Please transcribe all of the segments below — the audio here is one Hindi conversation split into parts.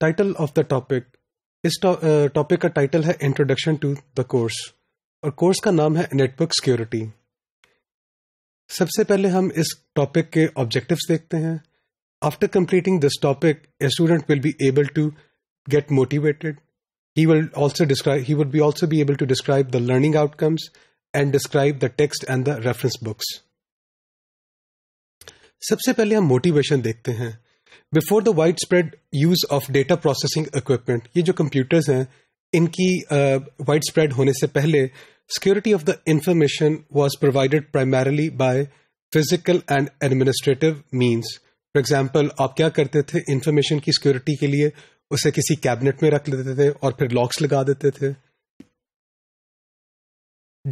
टाइटल ऑफ द टॉपिक इस टॉपिक का टाइटल है इंट्रोडक्शन टू द कोर्स और कोर्स का नाम है नेटवर्क सिक्योरिटी सबसे पहले हम इस टॉपिक के ऑब्जेक्टिव्स देखते हैं after completing this topic a student will be able to get motivated he will also describe he would be also be able to describe the learning outcomes and describe the text and the reference books सबसे पहले हम मोटिवेशन देखते हैं before the widespread use of data processing equipment ये जो कंप्यूटर्स हैं इनकी वाइड uh, स्प्रेड होने से पहले security of the information was provided primarily by physical and administrative means for example आप क्या करते थे इंफॉर्मेशन की सिक्योरिटी के लिए उसे किसी कैबिनेट में रख लेते थे और फिर लॉक्स लगा देते थे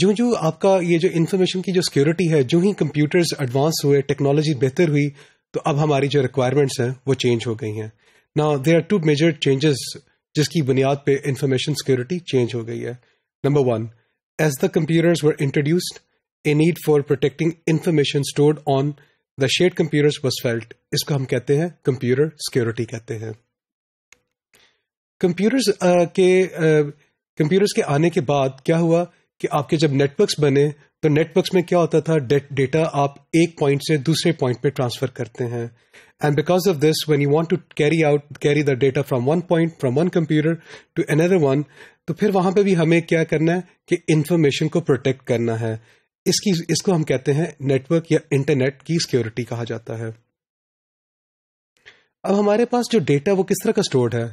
जो जो आपका ये जो इन्फॉर्मेशन की जो सिक्योरिटी है जो ही कंप्यूटर्स एडवांस हुए टेक्नोलॉजी बेहतर हुई तो अब हमारी जो रिक्वायरमेंट्स हैं वो चेंज हो गई हैं ना there are two major changes जिसकी बुनियाद पे इंफॉर्मेशन सिक्योरिटी चेंज हो गई है number one as the computers were introduced a need for protecting information stored on the shared computers was felt इसको हम कहते हैं कंप्यूटर सिक्योरिटी कहते हैं कंप्यूटर्स uh, के कंप्यूटर्स uh, के आने के बाद क्या हुआ कि आपके जब नेटवर्क्स बने तो नेटवर्क्स में क्या होता था डेटा आप एक पॉइंट से दूसरे पॉइंट पे ट्रांसफर करते हैं and because of this when you want to carry out carry the data from one point from one computer to another one तो फिर वहां पे भी हमें क्या करना है कि इंफॉर्मेशन को प्रोटेक्ट करना है इसकी इसको हम कहते हैं नेटवर्क या इंटरनेट की सिक्योरिटी कहा जाता है अब हमारे पास जो डेटा वो किस तरह का स्टोर्ड है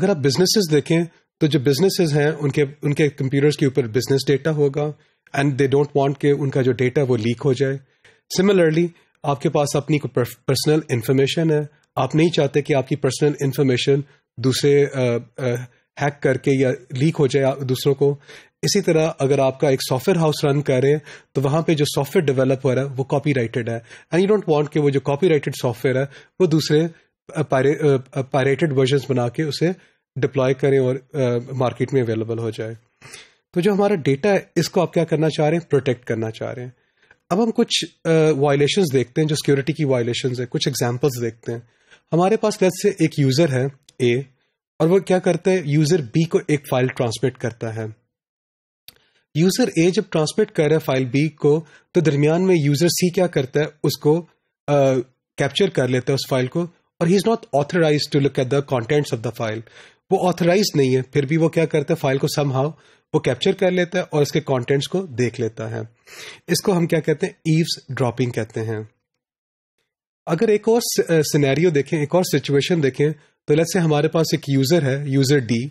अगर आप बिजनेसेस देखें तो जो बिजनेसेस हैं उनके उनके कंप्यूटर्स के ऊपर बिजनेस डेटा होगा एंड दे डोंट वॉन्ट के उनका जो डेटा वो लीक हो जाए सिमिलरली आपके पास अपनी पर्सनल इन्फॉर्मेशन है आप नहीं चाहते कि आपकी पर्सनल इन्फॉर्मेशन दूसरे हैक करके या लीक हो जाए दूसरों को इसी तरह अगर आपका एक सॉफ्टवेयर हाउस रन कर रहे हैं तो वहां पे जो सॉफ्टवेयर डेवलप हो रहा है वो राइटेड है एंड यू डोंट वांट कि वो जो राइटेड सॉफ्टवेयर है वो दूसरे पायरेटेड वर्जन बना के उसे डिप्लॉय करें और मार्केट में अवेलेबल हो जाए तो जो हमारा डेटा है इसको आप क्या करना चाह रहे हैं प्रोटेक्ट करना चाह रहे हैं अब हम कुछ वायलेशंस uh, देखते हैं जो सिक्योरिटी की वायलेशंस है कुछ एग्जाम्पल्स देखते हैं हमारे पास लेट्स से एक यूजर है ए और वो क्या करता है यूजर बी को एक फाइल ट्रांसमिट करता है यूजर ए जब ट्रांसमिट कर रहा है फाइल बी को तो दरमियान में यूजर सी क्या करता है उसको कैप्चर uh, कर लेता है उस फाइल को और he is not authorize to look at the contents of the file वो ऑथराइज नहीं है फिर भी वो क्या करता है फाइल को सम हाउ वो कैप्चर कर लेता है और इसके कंटेंट्स को देख लेता है इसको हम क्या कहते हैं ईव्स ड्रॉपिंग कहते हैं अगर एक और सिनेरियो देखें एक और सिचुएशन देखें तो लेट्स से हमारे पास एक यूजर है यूजर डी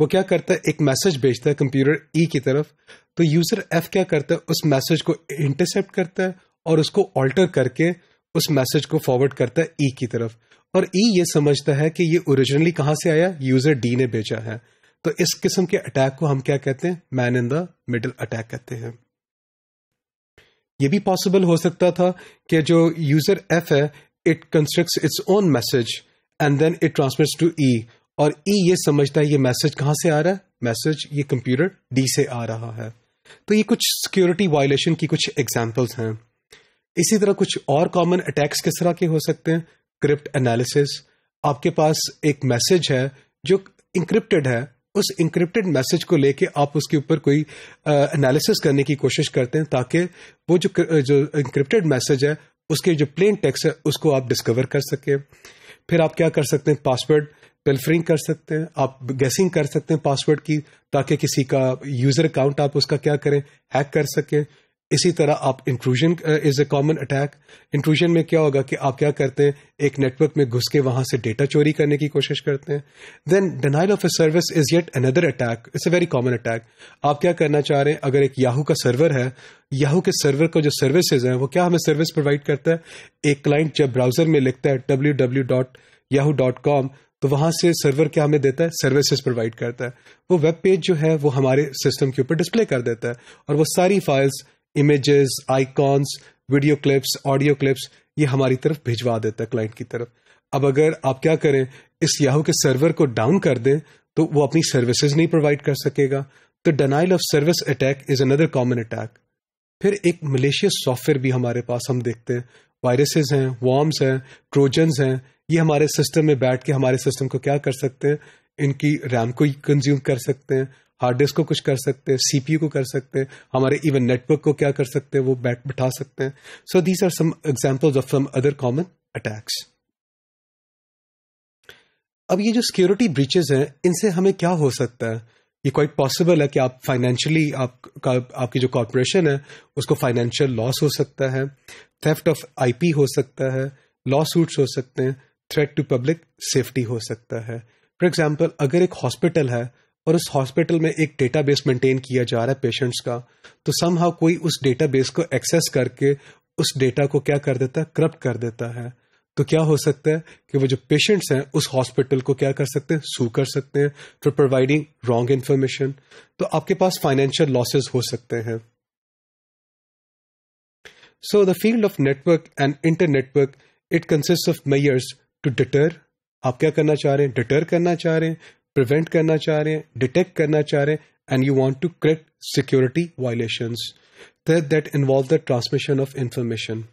वो क्या करता है एक मैसेज भेजता है कंप्यूटर ई e की तरफ तो यूजर एफ क्या करता है उस मैसेज को इंटरसेप्ट करता है और उसको ऑल्टर करके उस मैसेज को फॉरवर्ड करता है ई e की तरफ और ई e ये समझता है कि ये ओरिजिनली कहाँ से आया यूजर डी ने भेजा है तो इस किस्म के अटैक को हम क्या कहते हैं man in the middle attack कहते हैं यह भी पॉसिबल हो सकता था कि जो यूजर एफ है it construct its own message and then it transmits to E और ई e ये समझता है ये मैसेज कहां से आ रहा है मैसेज ये कंप्यूटर डी से आ रहा है तो ये कुछ सिक्योरिटी वायोलेशन की कुछ एग्जाम्पल्स हैं इसी तरह कुछ और कॉमन अटैक्स किस तरह के हो सकते हैं क्रिप्ट एनालिसिस आपके पास एक मैसेज है जो इंक्रिप्टेड है उस इंक्रिप्टेड मैसेज को लेके आप उसके ऊपर कोई एनालिसिस करने की कोशिश करते हैं ताकि वो जो जो इंक्रिप्टेड मैसेज है उसके जो प्लेन टेक्स्ट है उसको आप डिस्कवर कर सकें फिर आप क्या कर सकते हैं पासवर्ड पेल्फरिंग कर सकते हैं आप गैसिंग कर सकते हैं पासवर्ड की ताकि किसी का यूजर अकाउंट आप उसका क्या करें हैक कर सकें इसी तरह आप inclusion is a common attack inclusion में क्या होगा कि आप क्या करते हैं एक नेटवर्क में घुस के वहां से डेटा चोरी करने की कोशिश करते हैं then denial of a service is yet another attack it's a very common attack आप क्या करना चाह रहे हैं अगर एक याहू का सर्वर है याहू के सर्वर का जो सर्विसेज है वो क्या हमें सर्विस प्रोवाइड करता है एक क्लाइंट जब ब्राउजर में लिखता है W W dot Yahoo dot com तो वहां से सर्वर क्या हमें देता है सर्विसेज प्रोवाइड करता है वो वेब पेज जो है वो हमारे सिस्टम के ऊपर डिस्प्ले कर देता है और वो सारी files images icons video clips audio clips ये हमारी तरफ भिजवा देता है क्लाइंट की तरफ अब अगर आप क्या करें इस याहू के सर्वर को डाउन कर दें तो वो अपनी सर्विसेज नहीं प्रोवाइड कर सकेगा तो denial of service attack is another common attack फिर एक मलेशियस सॉफ्टवेयर भी हमारे पास हम देखते हैं वायरसेस हैं वॉर्म्स हैं ट्रोजन्स हैं ये हमारे सिस्टम में बैठ के हमारे सिस्टम को क्या कर सकते हैं इनकी रैम को कंज्यूम कर सकते हैं हार्ड डिस्क को कुछ कर सकते हैं सीपीयू को कर सकते हैं हमारे इवन नेटवर्क को क्या कर सकते हैं वो बैठ बिठा सकते हैं so these are some examples of some other common attacks अब ये जो सिक्योरिटी ब्रीचेज हैं इनसे हमें क्या हो सकता है ये क्वाइट पॉसिबल है कि आप फाइनेंशियली आपका आपकी जो कॉरपोरेशन है उसको फाइनेंशियल लॉस हो सकता है थेफ्ट ऑफ आईपी हो सकता है लॉ सूट्स हो सकते हैं थ्रेट टू पब्लिक सेफ्टी हो सकता है फॉर एग्जाम्पल अगर एक हॉस्पिटल है और उस हॉस्पिटल में एक डेटा बेस मेंटेन किया जा रहा है पेशेंट्स का तो सम कोई उस डेटा बेस को एक्सेस करके उस डेटा को क्या कर देता है करप्ट कर देता है तो क्या हो सकता है कि वो जो पेशेंट्स हैं उस हॉस्पिटल को क्या कर सकते हैं सू कर सकते हैं फॉर प्रोवाइडिंग रॉन्ग इन्फॉर्मेशन तो आपके पास फाइनेंशियल लॉसेस हो सकते हैं so the field of network and internetwork it consist of measures to deter आप क्या करना चाह रहे हैं डिटर करना चाह रहे हैं प्रिवेंट करना चाह रहे हैं डिटेक्ट करना चाह रहे हैं and you want to create security violation that involve the transmission of information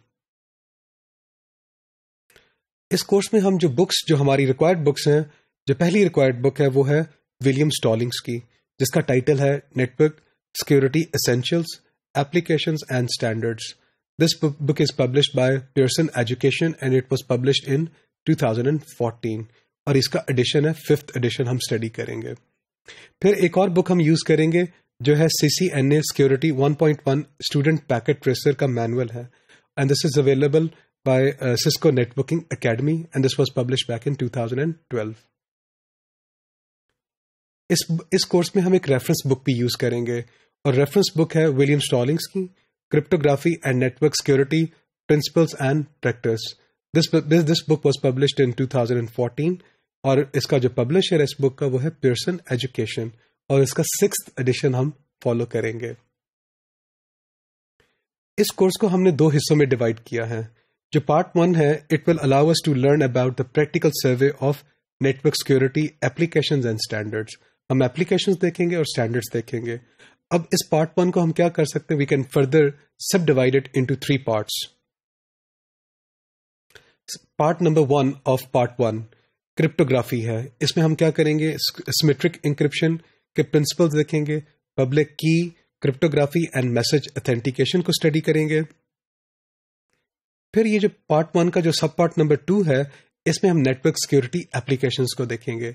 इस कोर्स में हम जो बुक्स जो हमारी रिक्वायर्ड बुक्स हैं जो पहली रिक्वायर्ड बुक है वो है विलियम स्टॉलिंग्स की जिसका टाइटल है network security essentials applications and standards this book is publish by Pearson education and it was publish in fourteen और इसका एडिशन है फिफ्थ एडिशन हम स्टडी करेंगे फिर एक और बुक हम यूज करेंगे जो है CC N A security one point one student packet tracer का मैनुअल है and this is available by Cisco networking academy and this was publish back in two thousand and twelve इस इस कोर्स में हम एक रेफरेंस बुक भी यूज करेंगे और रेफरेंस बुक है विलियम स्टॉलिंग्स की cryptography and network security principles and practice this this book was publish in two thousand and fourteen और इसका जो पब्लिशर है इस बुक का वो है पियर्सन एजुकेशन और इसका सिक्स एडिशन हम फॉलो करेंगे इस कोर्स को हमने दो हिस्सों में डिवाइड किया है जो पार्ट वन है it will allow us to learn about the practical survey of network security application and standards हम एप्लीकेशन देखेंगे और स्टैंडर्ड्स देखेंगे अब इस पार्ट वन को हम क्या कर सकते हैं we can further subdivided into three part part number one of part one cryptography है इसमें हम क्या करेंगे सिमेट्रिक इंक्रिप्शन के प्रिंसिपल्स देखेंगे public key cryptography and message authentication को स्टडी करेंगे फिर ये जो पार्ट वन का जो सब पार्ट नंबर टू है इसमें हम नेटवर्क सिक्योरिटी एप्लीकेशन को देखेंगे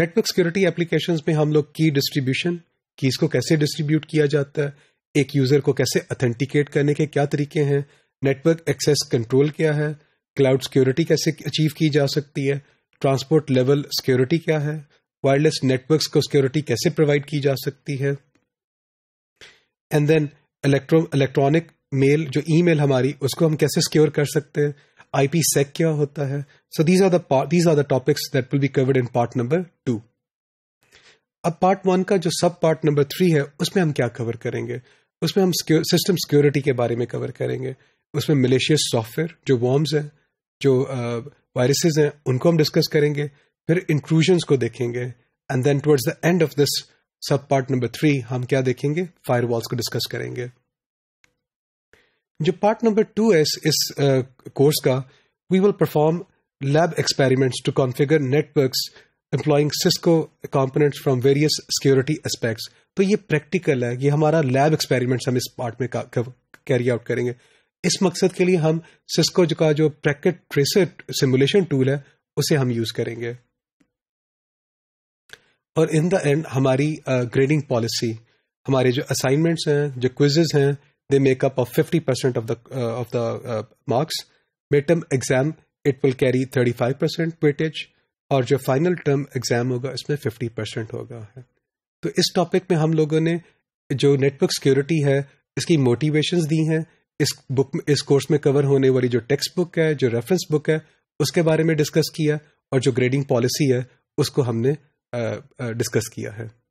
नेटवर्क सिक्योरिटी एप्लीकेशन में हम लोग की डिस्ट्रीब्यूशन कीज को कैसे डिस्ट्रीब्यूट किया जाता है एक यूजर को कैसे अथेंटिकेट करने के क्या तरीके हैं नेटवर्क एक्सेस कंट्रोल क्या है क्लाउड सिक्योरिटी कैसे अचीव की जा सकती है ट्रांसपोर्ट लेवल सिक्योरिटी क्या है वायरलेस नेटवर्क्स को सिक्योरिटी कैसे प्रोवाइड की जा सकती है and then electro electronic mail जो ईमेल हमारी उसको हम कैसे सिक्योर कर सकते हैं आईपी सेक क्या होता है so these are these are the topics that will be covered in part number two अब पार्ट वन का जो सब पार्ट नंबर थ्री है उसमें हम क्या कवर करेंगे उसमें हम सिस्टम सिक्योरिटी के बारे में कवर करेंगे उसमें मिलेशियस सॉफ्टवेयर जो वॉर्म्स हैं जो uh, वायरसेस हैं उनको हम डिस्कस करेंगे फिर इंक्लूजन को देखेंगे and then towards the end of this sub part number three हम क्या देखेंगे फायरवॉल्स को डिस्कस करेंगे जो पार्ट नंबर टू है इस कोर्स का we will perform lab experiments to configure network employing Cisco components from various security aspects तो ये प्रैक्टिकल है ये हमारा लैब एक्सपेरिमेंट्स हम इस पार्ट में कैरी आउट करेंगे इस मकसद के लिए हम सिस्को का जो प्रैकेट ट्रेसर सिमुलेशन टूल है उसे हम यूज करेंगे और इन द एंड हमारी ग्रेडिंग uh, पॉलिसी हमारे जो असाइनमेंट्स हैं जो क्विजेज हैं they make up of fifty percent of the of the marks mid term exam it will carry thirty five percent weightage और जो फाइनल टर्म एग्जाम होगा इसमें फिफ्टी परसेंट होगा है तो इस टॉपिक में हम लोगों ने जो नेटवर्क सिक्योरिटी है इसकी मोटिवेशंस दी हैं इस बुक में इस कोर्स में कवर होने वाली जो टेक्स्ट बुक है जो रेफरेंस बुक है उसके बारे में डिस्कस किया और जो ग्रेडिंग पॉलिसी है उसको हमने डिस्कस किया है